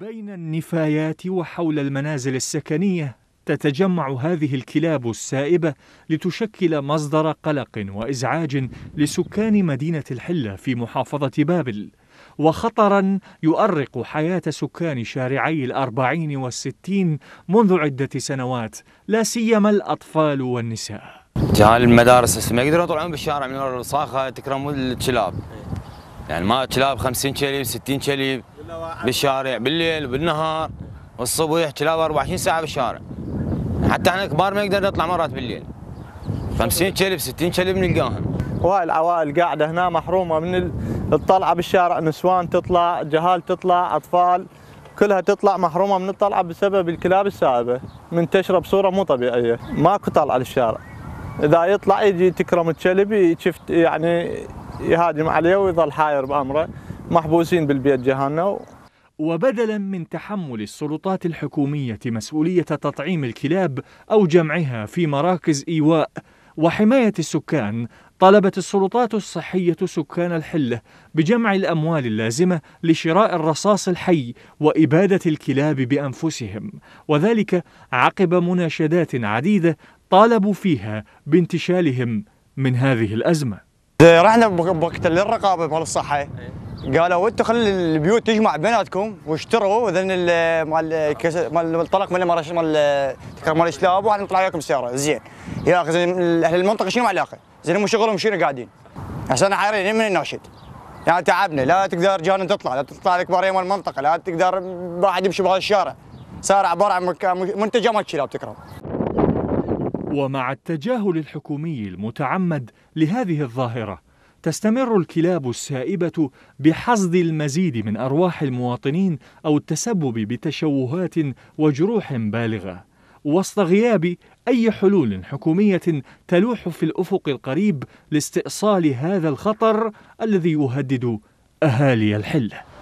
بين النفايات وحول المنازل السكنية تتجمع هذه الكلاب السائبة لتشكل مصدر قلق وإزعاج لسكان مدينة الحلة في محافظة بابل وخطرا يؤرق حياة سكان شارعي الأربعين والستين منذ عدة سنوات لا سيما الأطفال والنساء جهال المدارس ما يقدرون يطلعون بالشارع من الصاخة تكرم الكلاب يعني ما كلاب 50 كلب 60 كلب بالشارع بالليل بالنهار والصبح كلاب 24 ساعه بالشارع حتى احنا كبار ما نقدر نطلع مرات بالليل 50 كلب 60 كلب نلقاهم العوائل قاعده هنا محرومه من الطلعه بالشارع نسوان تطلع جهال تطلع اطفال كلها تطلع محرومه من الطلعه بسبب الكلاب السائبه منتشره بصوره مو طبيعيه ماكو طلعه للشارع اذا يطلع يجي تكرم الكلب شفت يعني يهاجم عليه ويظل حاير بأمره محبوسين بالبيت جهنم و... وبدلا من تحمل السلطات الحكومية مسؤولية تطعيم الكلاب أو جمعها في مراكز إيواء وحماية السكان طلبت السلطات الصحية سكان الحلة بجمع الأموال اللازمة لشراء الرصاص الحي وإبادة الكلاب بأنفسهم وذلك عقب مناشدات عديدة طالبوا فيها بانتشالهم من هذه الأزمة إيه، رحنا بوقت الرقابه مال الصحه إيه. قالوا انتم خلي البيوت تجمع بيناتكم واشتروا اذا مال مال الطلق من مال مال الشلاب واحنا نطلع وياكم سياره زين يا اخي زين اهل المنطقه شنو علاقه؟ زين مو شغلهم شنو قاعدين؟ احنا حايرين من الناشد يعني تعبنا لا تقدر جانا تطلع لا تطلع لك برا مال المنطقه لا تقدر واحد يمشي بهذا الشارع صار عباره عن منتجه مال الشلاب تكرم ومع التجاهل الحكومي المتعمد لهذه الظاهرة تستمر الكلاب السائبة بحصد المزيد من أرواح المواطنين أو التسبب بتشوهات وجروح بالغة وسط غياب أي حلول حكومية تلوح في الأفق القريب لاستئصال هذا الخطر الذي يهدد أهالي الحلة